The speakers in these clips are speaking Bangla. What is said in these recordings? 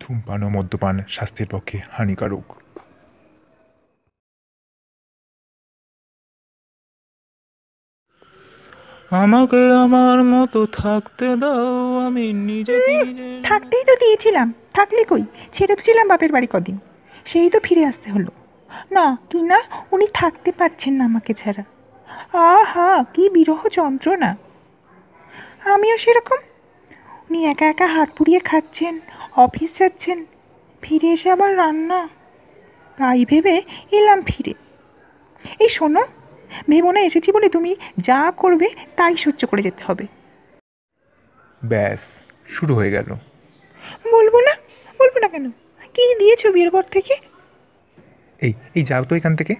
ধূমপান ও মদ্যপান স্বাস্থ্যের পক্ষে হানিকারক আমাকে আমার মতো থাকতে দাও আমি নিজে থাকতেই তো দিয়েছিলাম থাকলে কই ছেড়ে তো ছিলাম বাপের বাড়ি কদিন সেই তো ফিরে আসতে হলো না কি না উনি থাকতে পারছেন না আমাকে ছাড়া আহা কি বিরহ যন্ত্রণা আমিও সেরকম উনি একা একা হাত পুড়িয়ে খাচ্ছেন অফিস যাচ্ছেন ফিরে এসে আবার রান্না তাই ভেবে এলাম ফিরে এই শোনো ভেবো এসেছি বলে তুমি যা করবে তাই সহ্য করে যেতে হবে ব্যাস শুরু হয়ে গেল বলবো না বলবো না কেন কি দিয়েছো বিয়ের পর থেকে এই এই যাও তো এখান থেকে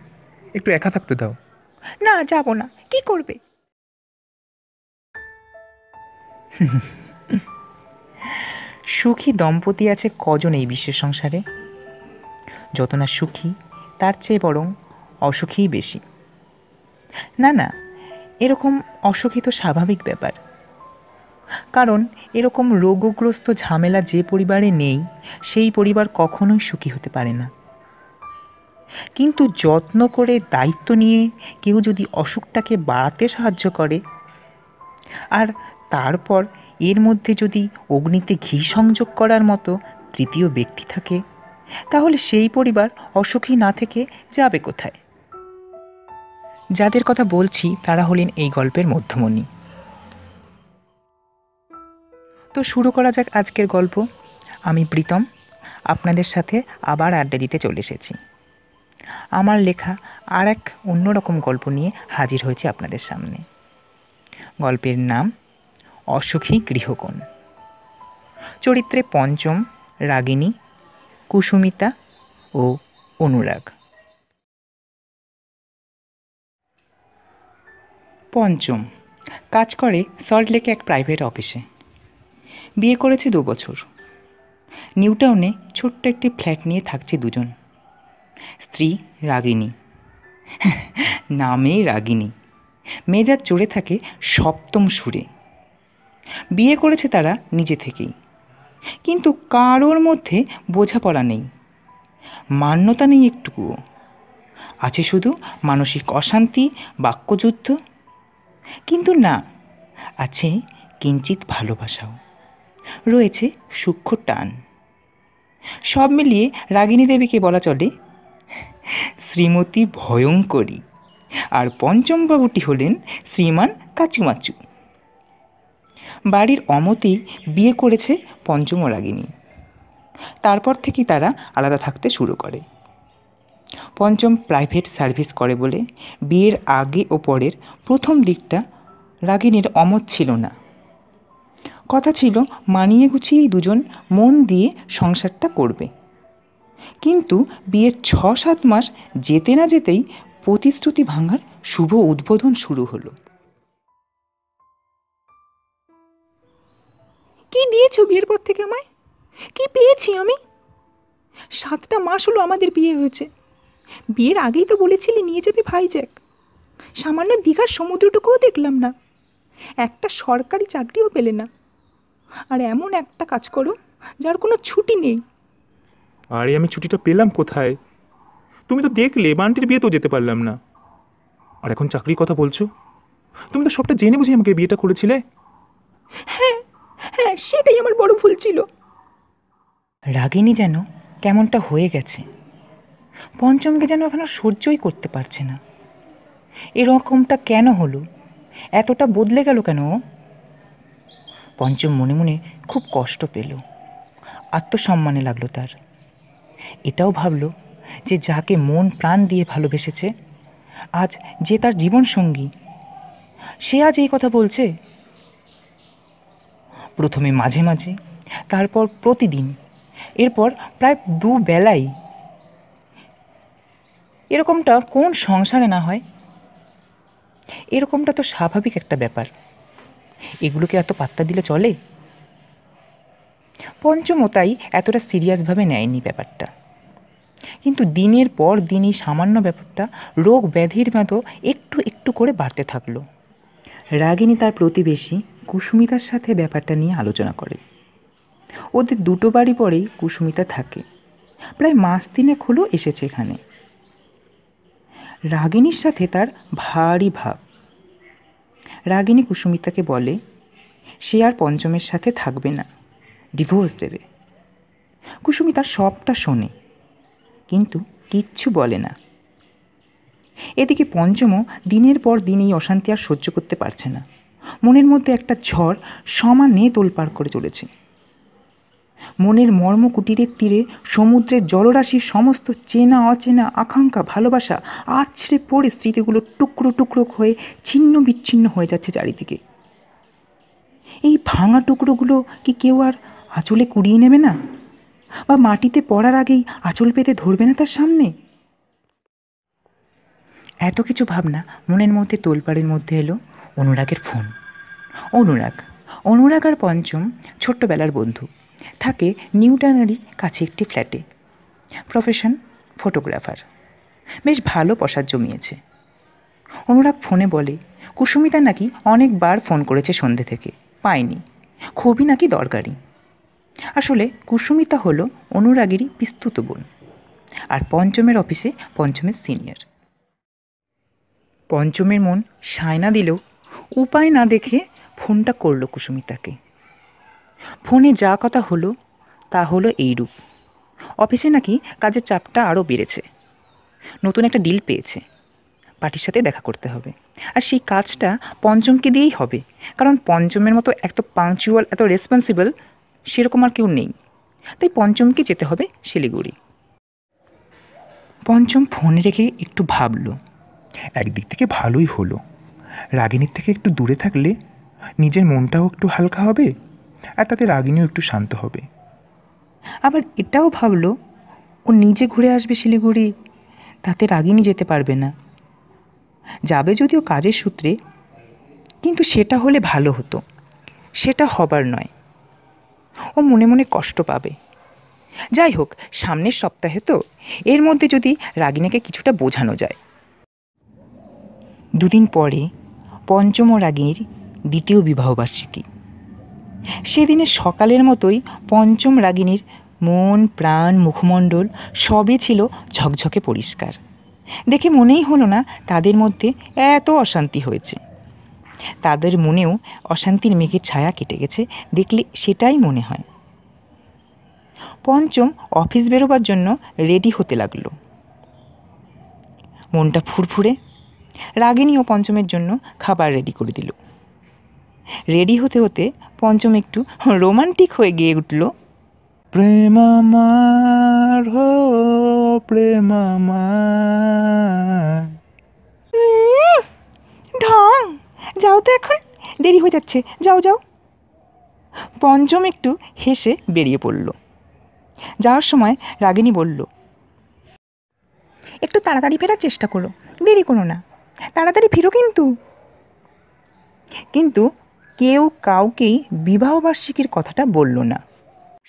একটু একা থাকতে দাও না যাব না কি করবে সুখী দম্পতি আছে কজন এই বিশ্বের সংসারে যত না সুখী তার চেয়ে বরং অসুখীই বেশি না না এরকম অসুখী তো স্বাভাবিক ব্যাপার কারণ এরকম রোগগ্রস্ত ঝামেলা যে পরিবারে নেই সেই পরিবার কখনোই সুখী হতে পারে না কিন্তু যত্ন করে দায়িত্ব নিয়ে কেউ যদি অসুখটাকে বাড়াতে সাহায্য করে আর তারপর এর মধ্যে যদি অগ্নিতে ঘি সংযোগ করার মতো তৃতীয় ব্যক্তি থাকে তাহলে সেই পরিবার অসুখী না থেকে যাবে কোথায় যাদের কথা বলছি তারা হলেন এই গল্পের মধ্যমণি তো শুরু করা যাক আজকের গল্প আমি প্রীতম আপনাদের সাথে আবার আড্ডা দিতে চলে এসেছি আমার লেখা আর এক অন্যরকম গল্প নিয়ে হাজির হয়েছে আপনাদের সামনে গল্পের নাম অসুখী গৃহকোণ চরিত্রে পঞ্চম রাগিনী কুসুমিতা ও অনুরাগ পঞ্চম কাজ করে সল্টলেকে এক প্রাইভেট অফিসে বিয়ে করেছে দু বছর নিউটাউনে ছোট্ট একটি ফ্ল্যাট নিয়ে থাকছে দুজন স্ত্রী রাগিনী নামেই রাগিনী মেজাজ চড়ে থাকে সপ্তম সুরে বিয়ে করেছে তারা নিজে থেকেই কিন্তু কারোর মধ্যে বোঝাপড়া নেই মান্যতা নেই একটুকুও আছে শুধু মানসিক অশান্তি বাক্যযুদ্ধ কিন্তু না আছে কিঞ্চিত ভালোবাসাও রয়েছে সূক্ষ্ম টান সব মিলিয়ে রাগিনী দেবীকে বলা চলে শ্রীমতী ভয়ঙ্করী আর পঞ্চমবাবুটি হলেন শ্রীমান কাচুমাচু বাড়ির অমতেই বিয়ে করেছে পঞ্চম রাগিনী তারপর থেকেই তারা আলাদা থাকতে শুরু করে পঞ্চম প্রাইভেট সার্ভিস করে বলে বিয়ের আগে ও পরের প্রথম দিকটা রাগিনীর অমত ছিল না কথা ছিল মানিয়ে গুছিয়েই দুজন মন দিয়ে সংসারটা করবে কিন্তু বিয়ের ছ সাত মাস যেতে না যেতেই প্রতিশ্রুতি ভাঙার শুভ উদ্বোধন শুরু হলো কি দিয়েছো বিয়ের পর থেকে আমায় কি পেয়েছি আমি সাতটা মাস হলো আমাদের বিয়ে হয়েছে বিয়ের আগেই তো বলেছিলি নিয়ে যাবি ভাইজ্যাক সামান্য দীঘার সমুদ্রটুকুও দেখলাম না একটা সরকারি চাকরিও পেলে না আর এমন একটা কাজ করো যার কোনো ছুটি নেই আরে আমি ছুটিটা পেলাম কোথায় তুমি তো দেখলে বান্টির বিয়েতেও যেতে পারলাম না আর এখন চাকরির কথা বলছো তুমি তো সবটা জেনে বুঝে আমাকে বিয়েটা করেছিলে হ্যাঁ হ্যাঁ সেটাই আমার বড় ভুল ছিল রাগিনী যেন কেমনটা হয়ে গেছে পঞ্চমকে যেন এখনো সহ্যই করতে পারছে না এরকমটা কেন হলো এতটা বদলে গেল কেন পঞ্চম মনে মনে খুব কষ্ট পেল আত্মসম্মানে লাগলো তার এটাও ভাবল যে যাকে মন প্রাণ দিয়ে ভালোবেসেছে আজ যে তার জীবনসঙ্গী সে আজ এই কথা বলছে প্রথমে মাঝে মাঝে তারপর প্রতিদিন এরপর প্রায় দুবেলাই এরকমটা কোন সংসারে না হয় এরকমটা তো স্বাভাবিক একটা ব্যাপার এগুলোকে এত পাত্তা দিলে চলে পঞ্চম তাই এতটা সিরিয়াসভাবে নেয়নি ব্যাপারটা কিন্তু দিনের পর দিন এই সামান্য ব্যাপারটা রোগ ব্যাধির মতো একটু একটু করে বাড়তে থাকলো রাগিনী তার প্রতিবেশী কুসুমিতার সাথে ব্যাপারটা নিয়ে আলোচনা করে ওদের দুটো বাড়ি পরেই কুসুমিতা থাকে প্রায় মাস তিনেক হলো এসেছে এখানে রাগিনীর সাথে তার ভারী ভাব রাগিনী কুসুমিতাকে বলে সে আর পঞ্চমের সাথে থাকবে না ডিভোর্স দেবে কুসুমিতা সবটা শোনে কিন্তু কিচ্ছু বলে না এদিকে পঞ্চমও দিনের পর দিন এই অশান্তি আর সহ্য করতে পারছে না মনের মধ্যে একটা ঝড় সমানে তোলপাড় করে চলেছে মনের মর্ম কুটিরের তীরে সমুদ্রের জলরাশির সমস্ত চেনা অচেনা আকাঙ্ক্ষা ভালোবাসা আছড়ে পড়ে স্মৃতিগুলো টুকরো টুকরো হয়ে ছিন্ন বিচ্ছিন্ন হয়ে যাচ্ছে চারিদিকে এই ভাঙা টুকরোগুলো কি কেউ আর আঁচলে কুড়িয়ে নেবে না বা মাটিতে পড়ার আগেই আঁচল পেতে ধরবে না তার সামনে এত কিছু ভাবনা মনের মধ্যে তোলপাড়ের মধ্যে এলো অনুরাগের ফোন অনুরাগ অনুরাগ আর পঞ্চম ছোট্টবেলার বন্ধু থাকে নিউটানারি কাছে একটি ফ্ল্যাটে প্রফেশন ফটোগ্রাফার বেশ ভালো পসার জমিয়েছে অনুরাগ ফোনে বলে কুসুমিতা নাকি অনেকবার ফোন করেছে সন্ধে থেকে পায়নি খুবই নাকি দরকারি আসলে কুসুমিতা হলো অনুরাগেরই বিস্তুত বোন আর পঞ্চমের অফিসে পঞ্চমের সিনিয়র পঞ্চমের মন সায়না দিলেও উপায় না দেখে ফোনটা করল কুসুমিতাকে ফোনে যা কথা হলো তা হলো এইরূপ অফিসে নাকি কাজের চাপটা আরও বেড়েছে নতুন একটা ডিল পেয়েছে পার্টির সাথে দেখা করতে হবে আর সেই কাজটা পঞ্চমকে দিয়েই হবে কারণ পঞ্চমের মতো এত পাঞ্চুয়াল এত রেসপন্সিবল সেরকম আর কেউ নেই তাই পঞ্চমকে যেতে হবে শিলিগুড়ি পঞ্চম ফোন রেখে একটু ভাবল একদিক থেকে ভালোই হলো রাগিনীর থেকে একটু দূরে থাকলে নিজের মনটাও একটু হালকা হবে আর তাতে রাগিনীও একটু শান্ত হবে আবার এটাও ভাবলো ও নিজে ঘুরে আসবে শিলিগুড়ি তাতে রাগিনী যেতে পারবে না যাবে যদিও কাজের সূত্রে কিন্তু সেটা হলে ভালো হতো সেটা হবার নয় ও মনে মনে কষ্ট পাবে যাই হোক সামনের সপ্তাহে তো এর মধ্যে যদি রাগিনীকে কিছুটা বোঝানো যায় দুদিন পরে পঞ্চম রাগিনীর দ্বিতীয় বিবাহবার্ষিকী সেদিনে সকালের মতোই পঞ্চম রাগিনীর মন প্রাণ মুখমণ্ডল সবই ছিল ঝকঝকে পরিষ্কার দেখে মনেই হলো না তাদের মধ্যে এত অশান্তি হয়েছে তাদের মনেও অশান্তির মেঘের ছায়া কেটে গেছে দেখলে সেটাই মনে হয় পঞ্চম অফিস বেরোবার জন্য রেডি হতে লাগলো মনটা ফুরফুরে রাগিনী ও পঞ্চমের জন্য খাবার রেডি করে দিল রেডি হতে হতে পঞ্চম একটু রোমান্টিক হয়ে গিয়ে উঠল প্রেমামার হো প্রেমামার ঢং যাও তো এখন দেরি হয়ে যাচ্ছে যাও যাও পঞ্চম একটু হেসে বেরিয়ে পড়ল যাওয়ার সময় রাগিনী বলল একটু তাড়াতাড়ি ফেরার চেষ্টা করো দেরি করো না তাড়াতাড়ি ফিরো কিন্তু কিন্তু কেউ কাউকেই বিবাহবার্ষিকীর কথাটা বলল না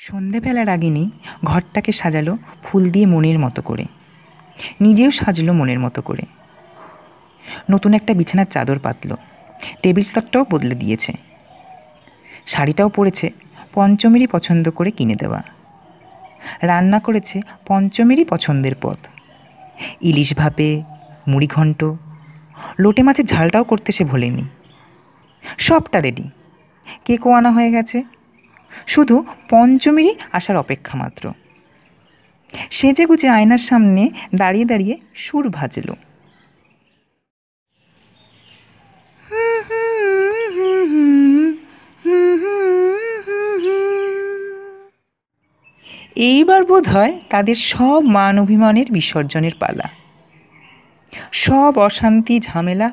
সন্ধেবেলা রাগিনী ঘরটাকে সাজালো ফুল দিয়ে মনের মতো করে নিজেও সাজলো মনের মতো করে নতুন একটা বিছানার চাদর পাতল টেবিল ক্লথটাও বদলে দিয়েছে শাড়িটাও পরেছে পঞ্চমেরই পছন্দ করে কিনে দেওয়া রান্না করেছে পঞ্চমেরই পছন্দের পথ ইলিশ ভাপে মুড়িঘণ্ট লোটে মাছের ঝালটাও করতে সে ভোলেনি সবটা রেডি কেকও আনা হয়ে গেছে শুধু পঞ্চমীরই আসার অপেক্ষা মাত্র সেজে গুজে আয়নার সামনে দাঁড়িয়ে দাঁড়িয়ে সুর ভাজল এইবার বোধ হয় তাদের সব মান অভিমানের বিসর্জনের পালা সব অশান্তি ঝামেলা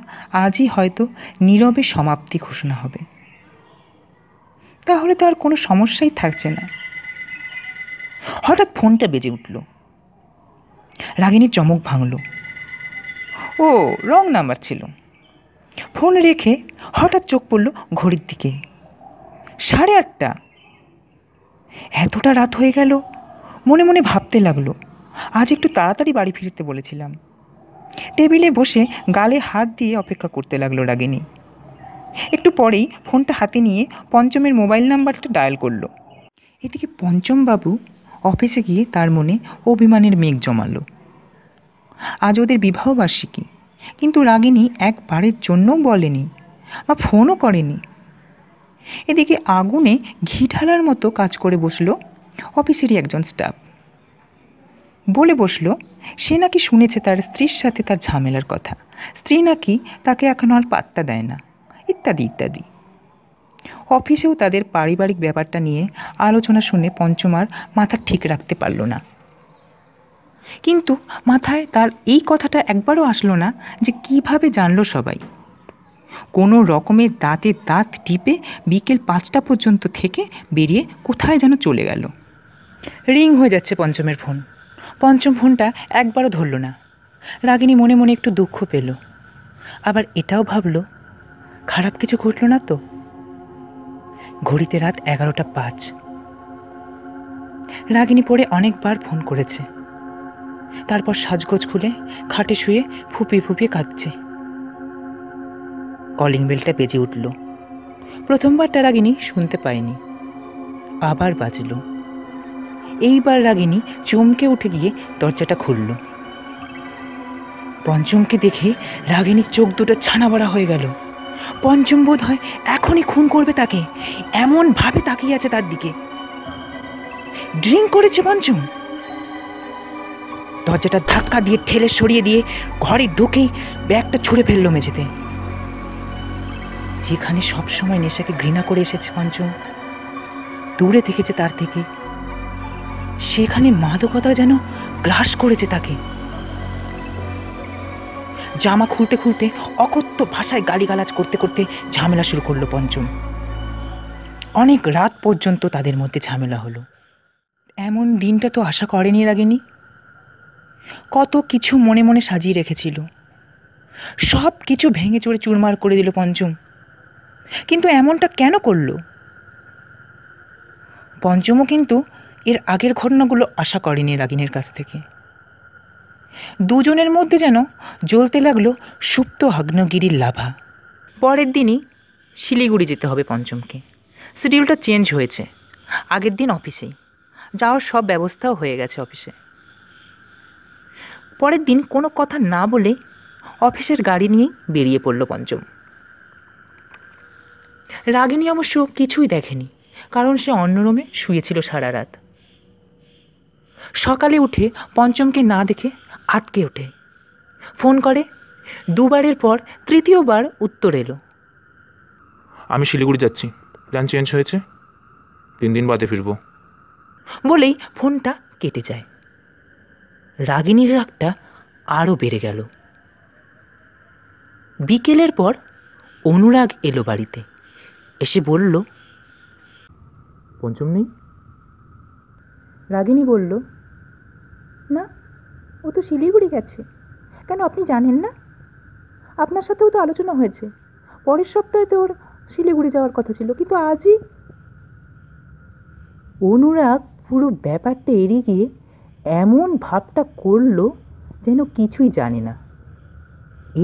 আজই হয়তো নীরবে সমাপ্তি ঘোষণা হবে তাহলে তো আর কোনো সমস্যাই থাকছে না হঠাৎ ফোনটা বেজে উঠল রাগিনীর চমক ভাঙল ও রং নাম্বার ছিল ফোন রেখে হঠাৎ চোখ পড়ল ঘড়ির দিকে সাড়ে আটটা এতটা রাত হয়ে গেল মনে মনে ভাবতে লাগলো আজ একটু তাড়াতাড়ি বাড়ি ফিরতে বলেছিলাম টেবিলে বসে গালে হাত দিয়ে অপেক্ষা করতে লাগলো রাগিনী একটু পরেই ফোনটা হাতে নিয়ে পঞ্চমের মোবাইল নাম্বারটা ডায়াল করলো এদিকে পঞ্চম বাবু অফিসে গিয়ে তার মনে অভিমানের মেঘ জমালো আজ ওদের বিবাহবার্ষিকী কিন্তু রাগিনী একবারের জন্যও বলেনি বা ফোনও করেনি এদিকে আগুনে ঘি ঢালার মতো কাজ করে বসলো অফিসেরই একজন স্টাফ বলে বসলো সে নাকি শুনেছে তার স্ত্রীর সাথে তার ঝামেলার কথা স্ত্রী নাকি তাকে এখন আর পাত্তা দেয় না ইত্যাদি ইত্যাদি অফিসেও তাদের পারিবারিক ব্যাপারটা নিয়ে আলোচনা শুনে পঞ্চমার মাথা ঠিক রাখতে পারল না কিন্তু মাথায় তার এই কথাটা একবারও আসলো না যে কিভাবে জানলো সবাই কোনো রকমের দাঁতে দাঁত টিপে বিকেল পাঁচটা পর্যন্ত থেকে বেরিয়ে কোথায় যেন চলে গেল রিং হয়ে যাচ্ছে পঞ্চমের ফোন পঞ্চম ফোনটা একবারও ধরল না রাগিনী মনে মনে একটু দুঃখ পেল আবার এটাও ভাবল খারাপ কিছু ঘটল না তো ঘড়িতে রাত এগারোটা পাঁচ রাগিনী পড়ে অনেকবার ফোন করেছে তারপর সাজগোজ খুলে খাটে শুয়ে ফুপিয়ে ফুপিয়ে কাঁদছে কলিং বেলটা বেজে উঠল প্রথমবারটা রাগিনী শুনতে পায়নি আবার বাজলো এইবার রাগিনী চমকে উঠে গিয়ে দরজাটা খুলল পঞ্চমকে দেখে রাগিনীর চোখ দুটো ছানাবড়া হয়ে গেল পঞ্চম বোধ হয় এখনই খুন করবে তাকে এমনভাবে তাকিয়ে আছে তার দিকে ড্রিঙ্ক করেছে পঞ্চম দরজাটা ধাক্কা দিয়ে ঠেলে সরিয়ে দিয়ে ঘরে ঢুকেই ব্যাগটা ছুঁড়ে ফেললো মেঝেতে যেখানে সবসময় নেশাকে ঘৃণা করে এসেছে পঞ্চম দূরে থেকেছে তার থেকে সেখানে মাদকতা যেন গ্রাস করেছে তাকে জামা খুলতে খুলতে অকথ্য ভাষায় গালিগালাজ করতে করতে ঝামেলা শুরু করলো পঞ্চম অনেক রাত পর্যন্ত তাদের মধ্যে ঝামেলা হলো এমন দিনটা তো আশা করেনি লাগেনি কত কিছু মনে মনে সাজিয়ে রেখেছিল সব কিছু ভেঙে চড়ে চুরমার করে দিল পঞ্চম কিন্তু এমনটা কেন করলো পঞ্চমও কিন্তু এর আগের ঘটনাগুলো আশা করেনি রাগিনের কাছ থেকে দুজনের মধ্যে যেন জ্বলতে লাগলো সুপ্ত হগ্নগিরির লাভা পরের দিনই শিলিগুড়ি যেতে হবে পঞ্চমকে শিডিউলটা চেঞ্জ হয়েছে আগের দিন অফিসেই যাওয়ার সব ব্যবস্থাও হয়ে গেছে অফিসে পরের দিন কোনো কথা না বলে অফিসের গাড়ি নিয়েই বেরিয়ে পড়ল পঞ্চম রাগিনী অবশ্য কিছুই দেখেনি কারণ সে অন্য শুয়েছিল সারা রাত সকালে উঠে পঞ্চমকে না দেখে আতকে ওঠে ফোন করে দুবারের পর তৃতীয়বার উত্তর এলো আমি শিলিগুড়ি যাচ্ছি প্ল্যান চেঞ্জ হয়েছে তিন দিন বাদে ফিরবো বলেই ফোনটা কেটে যায় রাগিনীর রাগটা আরও বেড়ে গেল বিকেলের পর অনুরাগ এলো বাড়িতে এসে বলল পঞ্চম নেই রাগিনী বলল না ও তো শিলিগুড়ি গেছে কেন আপনি জানেন না আপনার সাথেও তো আলোচনা হয়েছে পরের সপ্তাহে তো ওর শিলিগুড়ি যাওয়ার কথা ছিল কিন্তু আজই অনুরাগ পুরো ব্যাপারটা এড়িয়ে গিয়ে এমন ভাবটা করলো যেন কিছুই জানে না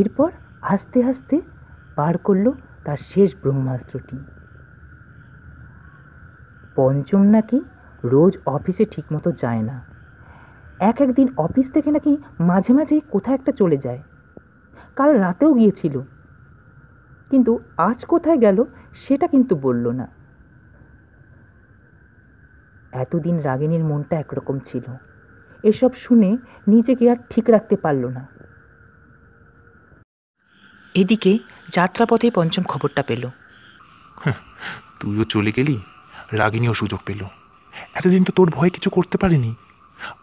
এরপর আস্তে আস্তে পার করলো তার শেষ ব্রহ্মাস্ত্রটি পঞ্চম নাকি রোজ অফিসে ঠিকমতো যায় না এক একদিন অফিস থেকে নাকি মাঝে মাঝেই কোথায় একটা চলে যায় কাল রাতেও গিয়েছিল কিন্তু আজ কোথায় গেল সেটা কিন্তু বলল না এতদিন রাগিনীর মনটা একরকম ছিল এসব শুনে নিজেকে আর ঠিক রাখতে পারল না এদিকে যাত্রাপথে পঞ্চম খবরটা পেল হ্যাঁ, তুইও চলে গেলি রাগিনীও সুযোগ পেল এতদিন তো তোর ভয় কিছু করতে পারিনি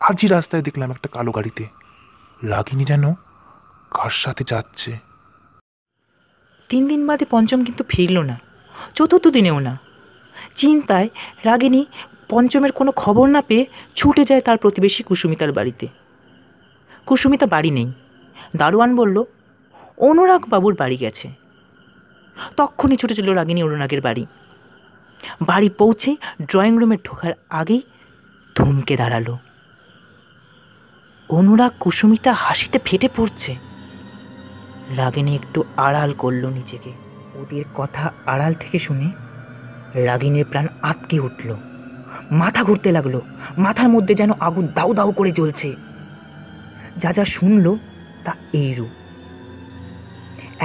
আজই রাস্তায় দেখলাম একটা কালো গাড়িতে লাগিনি যেন কার সাথে যাচ্ছে তিন দিন বাদে পঞ্চম কিন্তু ফিরল না চতুর্থ দিনেও না চিন্তায় রাগিনী পঞ্চমের কোনো খবর না পেয়ে ছুটে যায় তার প্রতিবেশী কুসুমিতার বাড়িতে কুসুমিতা বাড়ি নেই দারোয়ান বলল অনুরাগ বাবুর বাড়ি গেছে তক্ষণই ছুটে চলল রাগিনী অনুরাগের বাড়ি বাড়ি পৌঁছে ড্রয়িং রুমে ঢোকার আগেই ধুমকে দাঁড়ালো অনুরাগ কুসুমিতা হাসিতে ফেটে পড়ছে রাগিনী একটু আড়াল করল নিজেকে ওদের কথা আড়াল থেকে শুনে রাগিনীর প্রাণ আটকে উঠল মাথা ঘুরতে লাগলো মাথার মধ্যে যেন আগুন দাউ দাউ করে জ্বলছে যা যা শুনল তা এইরূপ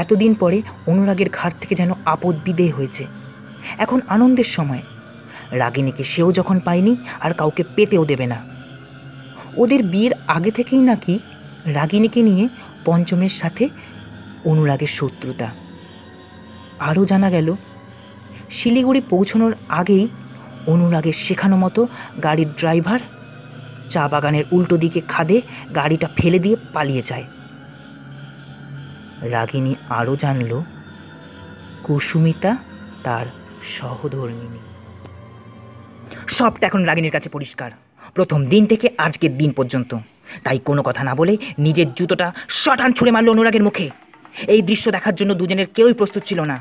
এতদিন পরে অনুরাগের ঘাট থেকে যেন আপদ বিদেয় হয়েছে এখন আনন্দের সময় রাগিনীকে সেও যখন পায়নি আর কাউকে পেতেও দেবে না ওদের বিয়ের আগে থেকেই নাকি রাগিনীকে নিয়ে পঞ্চমের সাথে অনুরাগের শত্রুতা আরও জানা গেল শিলিগুড়ি পৌঁছানোর আগেই অনুরাগের শেখানো মতো গাড়ির ড্রাইভার চা বাগানের উল্টো দিকে খাদে গাড়িটা ফেলে দিয়ে পালিয়ে যায় রাগিনী আরও জানল কুসুমিতা তার সহধর্মিনী সবটা এখন রাগিনীর কাছে পরিষ্কার প্রথম দিন থেকে আজকের দিন পর্যন্ত তাই কোনো কথা না বলে নিজের জুতোটা শটান ছুঁড়ে মারল অনুরাগের মুখে এই দৃশ্য দেখার জন্য দুজনের কেউই প্রস্তুত ছিল না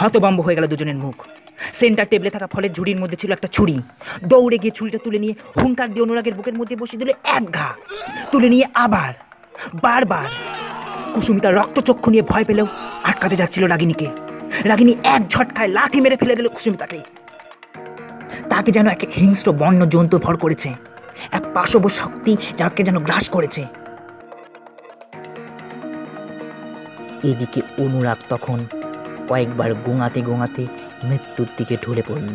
হতবম্ব হয়ে গেল দুজনের মুখ সেন্টার টেবলে থাকা ফলের ঝুড়ির মধ্যে ছিল একটা ছুরি দৌড়ে গিয়ে ছুরিটা তুলে নিয়ে হুঙ্কার দিয়ে অনুরাগের বুকের মধ্যে বসিয়ে দিলে এক ঘা তুলে নিয়ে আবার বারবার কুসুমিতা রক্তচক্ষু নিয়ে ভয় পেলেও আটকাতে যাচ্ছিল রাগিনীকে রাগিনী এক ঝটকায় লাথি মেরে ফেলে দিল কুসুমিতাকে তাকে যেন এক হিংস্র বন্য জন্তু ভর করেছে এক পাশব শক্তি যাকে যেন গ্রাস করেছে এদিকে অনুরাগ তখন কয়েকবার গোঙাতে গোঙাতে মৃত্যুর দিকে ঢলে পড়ল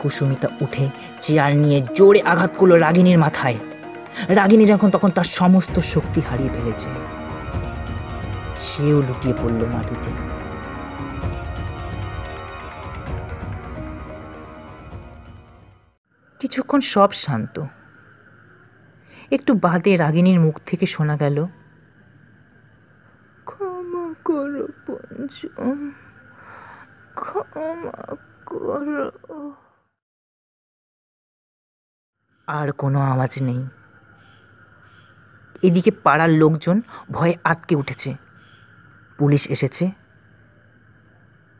কুসুমিতা উঠে চেয়ার নিয়ে জোরে আঘাত করল রাগিনীর মাথায় রাগিনী যখন তখন তার সমস্ত শক্তি হারিয়ে ফেলেছে সেও লুটিয়ে পড়ল মাটিতে কিছুক্ষণ সব শান্ত একটু বাদে রাগিনীর মুখ থেকে শোনা গেল ক্ষমা করো পঞ্চম ক্ষমা করো আর কোনো আওয়াজ নেই এদিকে পাড়ার লোকজন ভয়ে আটকে উঠেছে পুলিশ এসেছে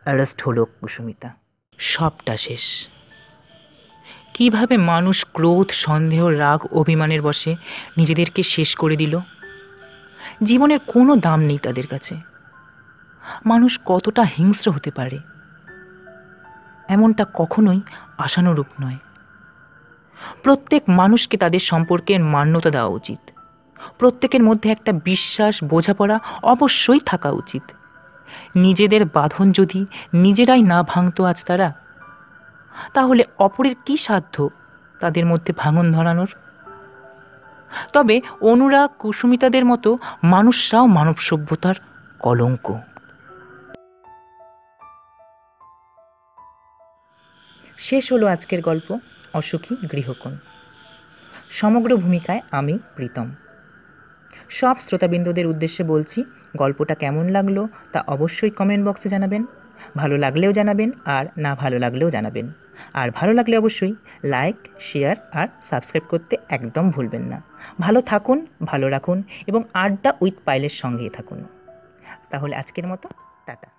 অ্যারেস্ট হলো কুসুমিতা সবটা শেষ কিভাবে মানুষ ক্রোধ সন্দেহ রাগ অভিমানের বসে নিজেদেরকে শেষ করে দিল জীবনের কোনো দাম নেই তাদের কাছে মানুষ কতটা হিংস্র হতে পারে এমনটা কখনোই আশানুরূপ নয় প্রত্যেক মানুষকে তাদের সম্পর্কের মান্যতা দেওয়া উচিত প্রত্যেকের মধ্যে একটা বিশ্বাস বোঝাপড়া অবশ্যই থাকা উচিত নিজেদের বাঁধন যদি নিজেরাই না ভাঙত আজ তারা তাহলে অপরের কি সাধ্য তাদের মধ্যে ভাঙন ধরানোর তবে অনুরা কুসুমিতাদের মতো মানুষরাও মানব সভ্যতার কলঙ্ক শেষ হলো আজকের গল্প অসুখী গৃহকোণ সমগ্র ভূমিকায় আমি প্রীতম সব শ্রোতাবিন্দুদের উদ্দেশ্যে বলছি গল্পটা কেমন লাগলো তা অবশ্যই কমেন্ট বক্সে জানাবেন ভালো লাগলেও জানাবেন আর না ভালো লাগলেও জানাবেন আর ভালো লাগলে অবশ্যই লাইক শেয়ার আর সাবস্ক্রাইব করতে একদম ভুলবেন না ভালো থাকুন ভালো রাখুন এবং আড্ডা উইথ পাইলের সঙ্গেই থাকুন তাহলে আজকের মতো টাটা